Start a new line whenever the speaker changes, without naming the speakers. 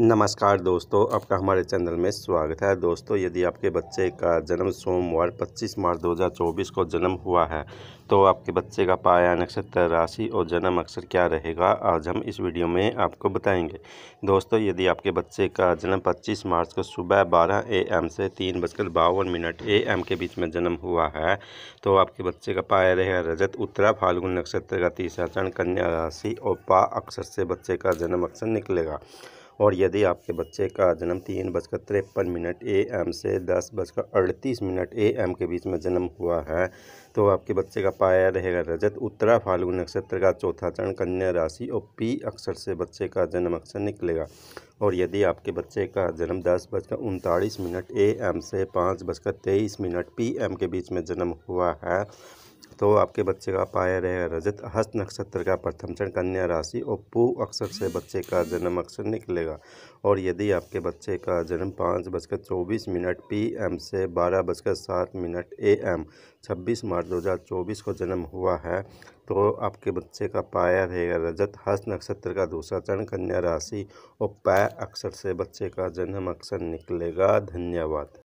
नमस्कार दोस्तों आपका हमारे चैनल में स्वागत है दोस्तों यदि आपके बच्चे का जन्म सोमवार 25 मार्च 2024 को जन्म हुआ है तो आपके बच्चे का पाया नक्षत्र राशि और जन्म अक्षर क्या रहेगा आज हम इस वीडियो में आपको बताएंगे दोस्तों यदि आपके बच्चे का जन्म 25 मार्च को सुबह 12 एम से तीन बजकर बावन मिनट एम के बीच में जन्म हुआ है तो आपके बच्चे का पाया रहेगा रजत उत्तरा फाल्गुन नक्षत्र का तीसरा चरण कन्या राशि और पा अक्षर से बच्चे का जन्म अक्षर निकलेगा और यदि आपके बच्चे का जन्म तीन बजकर तिरपन मिनट ए एम से दस बजकर अड़तीस मिनट ए एम के बीच में जन्म हुआ है तो आपके बच्चे का पाया रहेगा रजत उत्तरा फाल्गु नक्षत्र का चौथा चरण कन्या राशि और पी अक्षर से बच्चे का जन्म अक्षर निकलेगा और यदि आपके बच्चे का जन्म दस बजकर उनतालीस मिनट ए एम से पाँच बजकर तेईस मिनट पी एम के बीच में जन्म हुआ है तो आपके बच्चे का पाया रहेगा रजत हस्त नक्षत्र का प्रथम चरण कन्या राशि और पू अक्षर से बच्चे का जन्म अक्षर निकलेगा और यदि आपके बच्चे का जन्म पाँच बजकर चौबीस मिनट पी एम से बारह बजकर सात मिनट ए एम छब्बीस मार्च दो हज़ार चौबीस को जन्म हुआ है तो आपके बच्चे का पाया रहेगा रजत हस्त नक्षत्र का दूसरा चरण कन्या राशि और पै अक्षर से बच्चे का जन्म अक्षर निकलेगा धन्यवाद